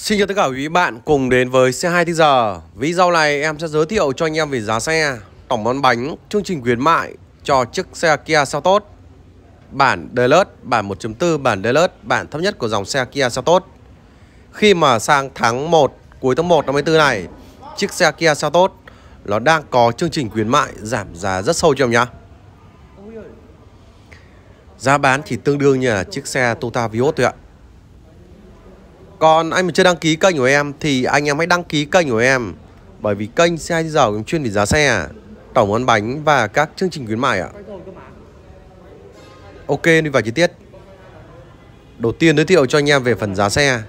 Xin chào tất cả quý bạn cùng đến với xe 2 giờ. Video này em sẽ giới thiệu cho anh em về giá xe, tổng món bánh, chương trình khuyến mại cho chiếc xe Kia Seltos bản Deluxe, bản 1.4, bản Deluxe, bản thấp nhất của dòng xe Kia Seltos. Khi mà sang tháng 1, cuối tháng 1 năm 2024 này, chiếc xe Kia Seltos nó đang có chương trình khuyến mại giảm giá rất sâu cho em nhá. Giá bán thì tương đương như là chiếc xe Toyota Vios thôi ạ. Còn anh mà chưa đăng ký kênh của em thì anh em hãy đăng ký kênh của em bởi vì kênh xe giờ cũng chuyên về giá xe, tổng ăn bánh và các chương trình khuyến mại ạ. Ok đi vào chi tiết. Đầu tiên giới thiệu cho anh em về phần giá xe.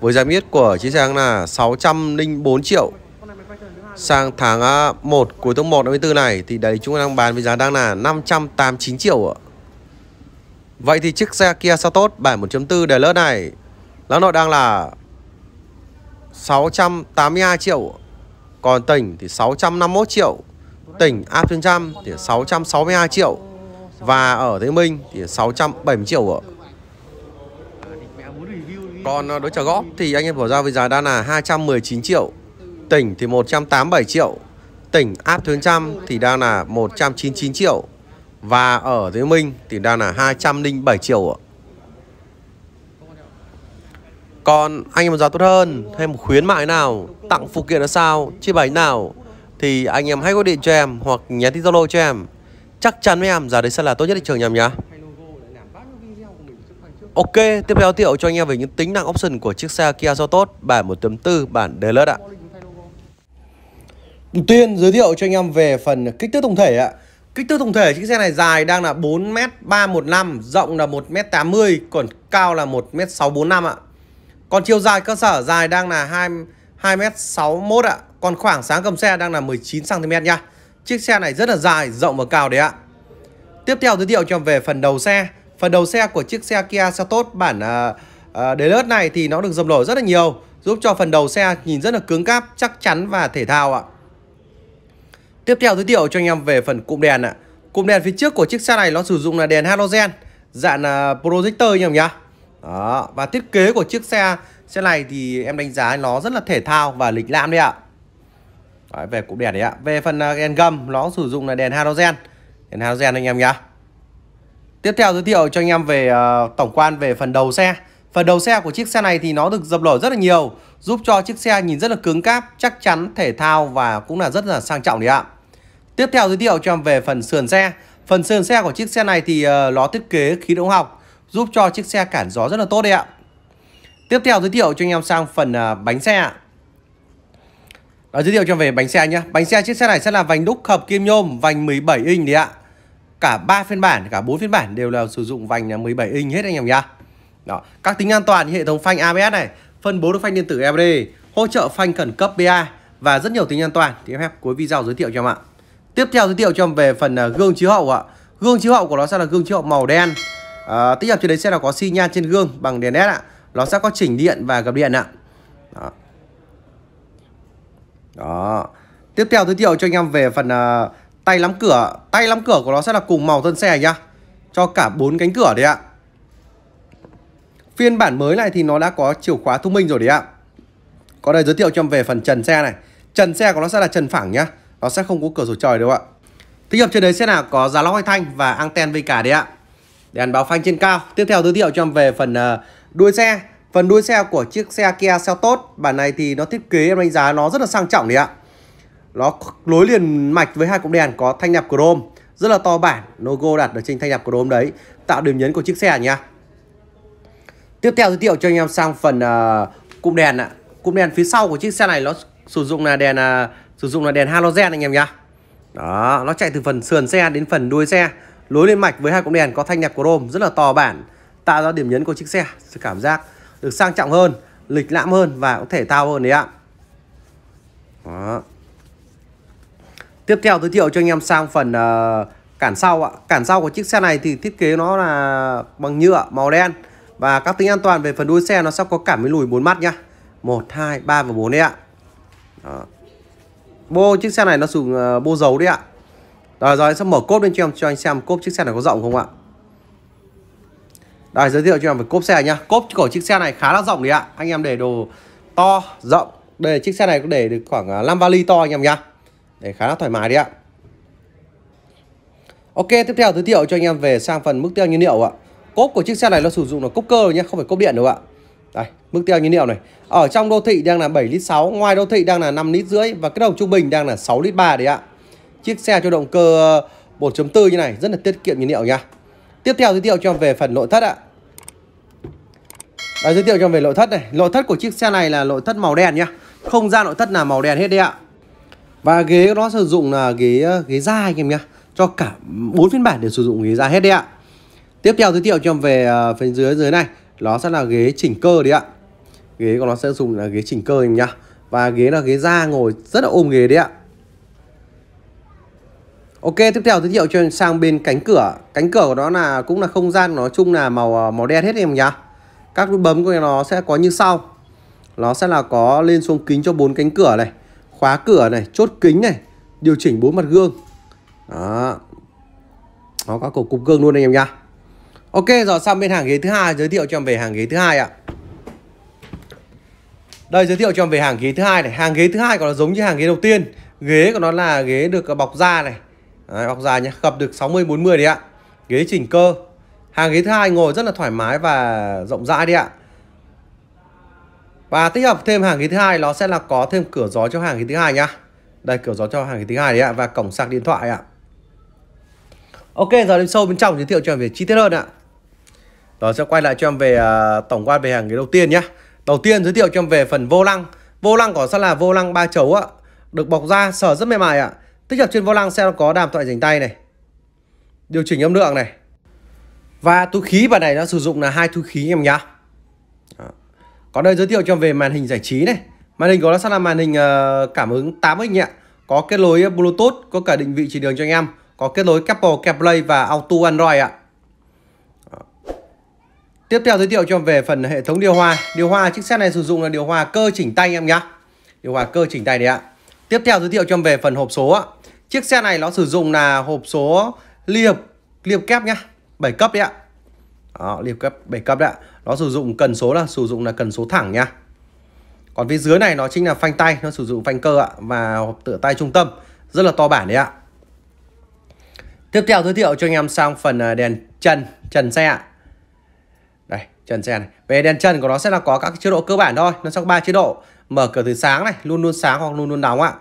Với giá miết của chiếc xe là 604 triệu sang tháng 1 à, cuối tháng 1 năm 4 này thì đấy chúng ta đang bán với giá đang là 589 triệu ạ. Vậy thì chiếc xe Kia Seltos bản 1.4 lớn này Lã Nội đang là 682 triệu Còn tỉnh thì 651 triệu Tỉnh áp trên trăm thì 662 triệu Và ở Thế Minh thì 670 triệu ạ Còn à, đối trả góp thì anh em bỏ ra với giá đang là 219 triệu Tỉnh thì 187 triệu Tỉnh áp thuế trăm thì đang là 199 triệu Và ở Thế Minh thì đang là 207 triệu ạ còn anh em muốn giá tốt hơn hay một khuyến mại nào, tặng phụ kiện là sao, chi bài nào thì anh em hãy gọi điện cho em hoặc nhắn tin Zalo cho em. Chắc chắn với em giá đấy sẽ là tốt nhất thị trường nhầm nhá. Ok, tiếp theo thiệu cho anh em về những tính năng option của chiếc xe Kia Sotos bản 1.4 bản Deluxe ạ. Đầu tiên giới thiệu cho anh em về phần kích thước tổng thể ạ. Kích thước tổng thể chiếc xe này dài đang là 4m315, rộng là 1m80, còn cao là 1m645 ạ. Còn chiều dài cơ sở dài đang là 2 2m61 ạ. Còn khoảng sáng cầm xe đang là 19 cm nha. Chiếc xe này rất là dài, rộng và cao đấy ạ. Tiếp theo giới thiệu cho về phần đầu xe. Phần đầu xe của chiếc xe Kia Seltos bản uh, ờ, ờ, Deluxe này thì nó được dầm nổi rất là nhiều, giúp cho phần đầu xe nhìn rất là cứng cáp, chắc chắn và thể thao ạ. Tiếp theo giới thiệu cho anh em về phần cụm đèn ạ. Cụm đèn phía trước của chiếc xe này nó sử dụng là đèn halogen, dạng uh, projector anh em nhá. Đó. Và thiết kế của chiếc xe xe này thì em đánh giá nó rất là thể thao và lịch lãm đấy ạ Đấy, về cụm đèn đấy ạ Về phần à, đèn gầm nó sử dụng là đèn halogen Đèn halogen anh em nhá Tiếp theo giới thiệu cho anh em về uh, tổng quan về phần đầu xe Phần đầu xe của chiếc xe này thì nó được dập nổi rất là nhiều Giúp cho chiếc xe nhìn rất là cứng cáp, chắc chắn, thể thao và cũng là rất là sang trọng đấy ạ Tiếp theo giới thiệu cho em về phần sườn xe Phần sườn xe của chiếc xe này thì uh, à, nó thiết kế khí động học giúp cho chiếc xe cản gió rất là tốt đấy ạ tiếp theo giới thiệu cho anh em sang phần à, bánh xe ạ đó, giới thiệu cho về bánh xe nhé bánh xe chiếc xe này sẽ là vành đúc hợp kim nhôm vành 17 inch đấy ạ cả 3 phiên bản cả 4 phiên bản đều là sử dụng vành 17 à, inch hết anh em nhá đó. các tính an toàn như hệ thống phanh ABS này phân bố được phanh điện tử EBD hỗ trợ phanh khẩn cấp BA và rất nhiều tính an toàn thì em phép cuối video giới thiệu cho em ạ tiếp theo giới thiệu cho em về phần à, gương chiếu hậu ạ gương chiếu hậu của nó sẽ là gương chiếu hậu màu đen à, tích hợp trên đấy sẽ là có xi nhan trên gương bằng đèn led ạ nó sẽ có chỉnh điện và gập điện ạ đó. đó tiếp theo giới thiệu cho anh em về phần uh, tay lắm cửa tay lắm cửa của nó sẽ là cùng màu thân xe nhá cho cả bốn cánh cửa đấy ạ phiên bản mới này thì nó đã có chìa khóa thông minh rồi đấy ạ có đây giới thiệu cho em về phần trần xe này trần xe của nó sẽ là trần phẳng nhá nó sẽ không có cửa sổ trời đâu ạ tích hợp trên đấy sẽ là có giá lót hai thanh và anten vk đấy ạ đèn báo phanh trên cao tiếp theo giới thiệu cho em về phần ờ, đuôi xe phần đuôi xe của chiếc xe Kia Seltos bản này thì nó thiết kế em đánh giá nó rất là sang trọng đấy ạ nó lối liền mạch với hai cụm đèn có thanh nạp chrome rất là to bản logo đặt ở trên thanh nạp chrome đấy tạo điểm nhấn của chiếc xe nha tiếp theo giới thiệu cho anh em sang phần uh, cụm đèn ạ cụm đèn phía sau của chiếc xe này nó sử dụng là đèn uh, sử dụng là đèn halogen anh em nhá đó nó chạy từ phần sườn xe đến phần đuôi xe lối lên mạch với hai cụm đèn có thanh nhạc chrome rất là to bản tạo ra điểm nhấn của chiếc xe cảm giác được sang trọng hơn lịch lãm hơn và có thể thao hơn đấy ạ Đó. tiếp theo giới thiệu cho anh em sang phần uh, cản sau ạ cản sau của chiếc xe này thì thiết kế nó là bằng nhựa màu đen và các tính an toàn về phần đuôi xe nó sẽ có cảm biến lùi bốn mắt nhá 1, 2, 3 và 4 đấy ạ Đó. Bô chiếc xe này nó dùng uh, ờ, bô dầu đấy ạ rồi rồi sẽ mở cốp lên cho em cho anh xem cốp chiếc xe này có rộng không ạ. Đây giới thiệu cho em về cốp xe nhá. Cốp của chiếc xe này khá là rộng đấy ạ. Anh em để đồ to, rộng. Đây chiếc xe này có để được khoảng 5 à, vali to anh em nhá. Để khá là thoải mái đấy ạ. Ok, tiếp theo giới thiệu cho anh em về sang phần mức tiêu nhiên liệu ạ. Cốp của chiếc xe này nó sử dụng là cốp cơ nhé, không phải cốp điện đâu ạ. Đây, mức tiêu nhiên liệu này. Ở trong đô thị đang là 7 lít 6, ngoài đô thị đang là 5 lít rưỡi và cái đầu trung bình đang là 6 lít 3 đấy ạ chiếc xe cho động cơ 1.4 ờ, như này rất là tiết kiệm nhiên liệu nha tiếp theo giới thiệu cho về phần nội thất ạ Đấy, giới thiệu cho về nội thất này nội thất của chiếc xe này là nội thất màu đen nhá không ra nội thất là màu đen hết đấy ạ và ghế nó sử dụng là ghế ờ, ghế da anh em nhá cho cả bốn phiên bản đều sử dụng ghế da hết đấy ạ tiếp theo giới thiệu cho về ờ, phần dưới dưới này nó sẽ là ghế chỉnh cơ đấy ạ ghế của nó sẽ dùng là ghế chỉnh cơ anh em nhá và ghế là ghế da ngồi rất là ôm ghế đấy ạ Ok, tiếp theo giới thiệu cho sang bên cánh cửa. Cánh cửa của nó là cũng là không gian nói chung là màu ờ, màu đen hết em nhá. Các nút bấm của nó sẽ có như sau. Nó sẽ là có lên xuống kính cho bốn cánh cửa này, khóa cửa này, chốt kính này, điều chỉnh bốn mặt gương. Đó. Nó có cổ cục gương luôn anh em nhá. Ok, rồi sang bên hàng ghế thứ hai giới thiệu cho em về hàng ghế thứ hai ạ. Đây giới thiệu cho em về hàng ghế thứ hai này, hàng ghế thứ hai của nó giống như hàng ghế đầu tiên. Ghế của nó là ghế được ờ, bọc da này, Đấy, bóc ra nhé gặp được 60 40 đấy ạ ghế chỉnh cơ hàng ghế thứ hai ngồi rất là thoải mái và rộng rãi đấy ạ và tích hợp thêm hàng ghế thứ hai nó sẽ là có thêm cửa gió cho hàng ghế thứ hai nhá đây cửa gió cho hàng ghế thứ hai đấy ạ và cổng sạc điện thoại ạ ok giờ đi sâu bên trong giới thiệu cho em về chi tiết hơn ạ đó sẽ quay lại cho em về uh, tổng quan về hàng ghế đầu tiên nhá đầu tiên giới thiệu cho em về phần vô lăng vô lăng của sẽ là vô lăng ba chấu ạ được bọc da sờ rất mềm mại ạ Tích hợp trên vô lăng xe nó có đàm thoại rảnh tay này. Điều chỉnh âm lượng này. Và túi khí bản này nó sử dụng là hai túi khí em nhá. Có đây giới thiệu cho về màn hình giải trí này. Màn hình của nó sẽ là màn hình ờ, cảm ứng 8x ạ. Có kết nối Bluetooth, có cả định vị chỉ đường cho anh em, có kết nối Apple CarPlay và Auto Android ạ. Tiếp theo giới thiệu cho về phần hệ thống điều hòa. Điều hòa chiếc xe này sử dụng là điều hòa cơ chỉnh tay em nhá. Điều hòa cơ chỉnh tay đấy ạ. Tiếp theo giới thiệu cho em về phần hộp số ạ. Chiếc xe này nó sử dụng là hộp số ly hợp liệp kép nhá, 7 cấp đấy ạ. Đó, liệp kép 7 cấp đấy ạ. Nó sử dụng cần số là sử dụng là cần số thẳng nhá. Còn phía dưới này nó chính là phanh tay, nó sử dụng phanh cơ ạ và hộp tựa tay trung tâm, rất là to bản đấy ạ. Tiếp theo giới thiệu cho anh em sang phần à, đèn trần, trần xe ạ. Đây, trần xe này. Về đèn trần của nó sẽ là có các chế độ cơ bản thôi, nó sẽ có 3 chế độ mở cửa từ sáng này luôn luôn sáng hoặc luôn luôn nóng ạ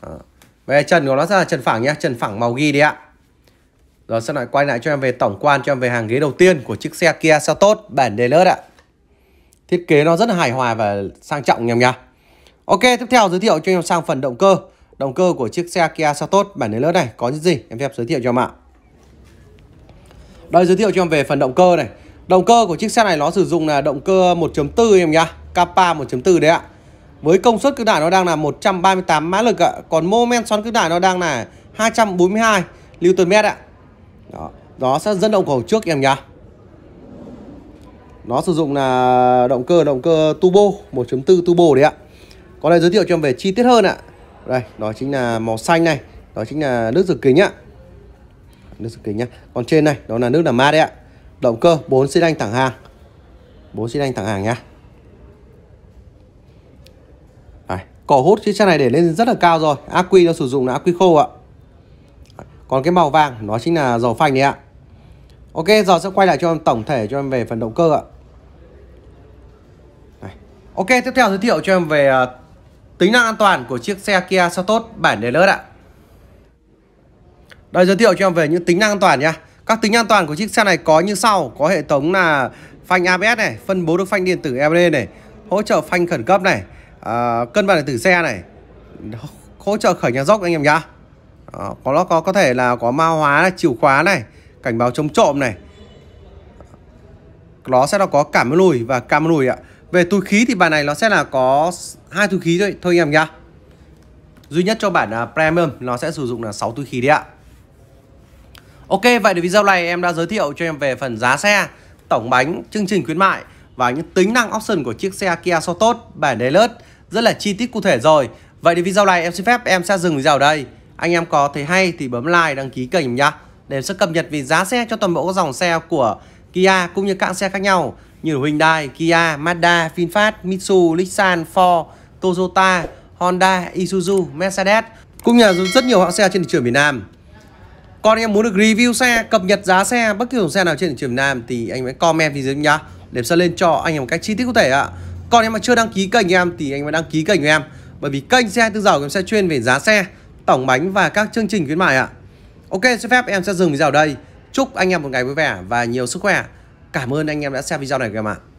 ờ. về trần của nó ra là trần phẳng nhé trần phẳng màu ghi đi ạ rồi sẽ lại quay lại cho em về tổng quan cho em về hàng ghế đầu tiên của chiếc xe Kia Seltos bản đề lớt ạ thiết kế nó rất là hài hòa và sang trọng anh nhá ok tiếp theo giới thiệu cho em sang phần động cơ động cơ của chiếc xe Kia Seltos bản đề lớn này có những gì em phép giới thiệu cho em ạ đây giới thiệu cho em về phần động cơ này động cơ của chiếc xe này nó sử dụng là động cơ 1.4 em nhá Kappa 1.4 đấy ạ với công suất cực đại nó đang là 138 mã lực ạ. Còn mô men xoắn cực đại nó đang là 242 Newton mét ạ. Đó, nó sẽ dẫn động cầu trước em nhá. Nó sử dụng là động cơ động cơ turbo 1.4 turbo đấy ạ. Còn đây giới thiệu cho em về chi tiết hơn ạ. Đây, đó chính là màu xanh này, đó chính là nước rửa kính ạ. Nước rửa kính nhá. Còn trên này đó là nước làm mát đấy ạ. Động cơ 4 xi lanh thẳng hàng. 4 xi lanh thẳng hàng nhá. Cỏ hút chiếc xe này để lên rất là cao rồi Ác quy nó sử dụng là ác quy khô ạ Còn cái màu vàng nó chính là dầu phanh đấy ạ Ok giờ sẽ quay lại cho em tổng thể cho em về phần động cơ ạ này. Ok tiếp theo giới thiệu cho em về à, tính năng an toàn của chiếc xe Kia Seltos bản đề lớn ạ Đây giới thiệu cho em về những tính năng an toàn nhá Các tính năng an toàn của chiếc xe này có như sau Có hệ thống là phanh ABS này Phân bố được phanh điện tử EBD này Hỗ trợ phanh khẩn cấp này Ờ, cân bằng điện tử xe này hỗ trợ khởi nhà dốc anh em nhá à, có nó có có thể là có ma hóa này, chìa khóa này cảnh báo chống trộm này nó sẽ là có cảm lùi và cam lùi ạ về túi khí thì bản này nó sẽ là có hai túi khí thôi thôi anh em nhá duy nhất cho bản à, premium nó sẽ sử dụng là 6 túi khí đấy ạ ok vậy thì video này em đã giới thiệu cho em về phần giá xe tổng bánh chương trình khuyến mại và những tính năng option của chiếc xe Kia Sotos bản Deluxe rất là chi tiết cụ thể rồi. Vậy thì video này em xin phép em sẽ dừng video ở đây. Anh em có thấy hay thì bấm like, đăng ký kênh nhá. Để em sẽ cập nhật về giá xe cho toàn bộ các dòng xe của Kia cũng như các xe khác nhau như Hyundai, Kia, Mazda, VinFast, Mitsubishi, Nissan, Ford, Toyota, Honda, Isuzu, Mercedes cũng như rất nhiều hãng xe trên thị trường Việt Nam. Còn em muốn được review xe, cập nhật giá xe, bất kỳ dòng xe nào trên thị trường Việt Nam thì anh em comment phía dưới nhá. Để sẽ lên cho anh em một cách chi tiết cụ thể ạ còn em mà chưa đăng ký kênh em thì anh mà đăng ký kênh của em bởi vì kênh xe tư giàu em sẽ chuyên về giá xe tổng bánh và các chương trình khuyến mại ạ ok xin phép em sẽ dừng video ở đây chúc anh em một ngày vui vẻ và nhiều sức khỏe cảm ơn anh em đã xem video này các em ạ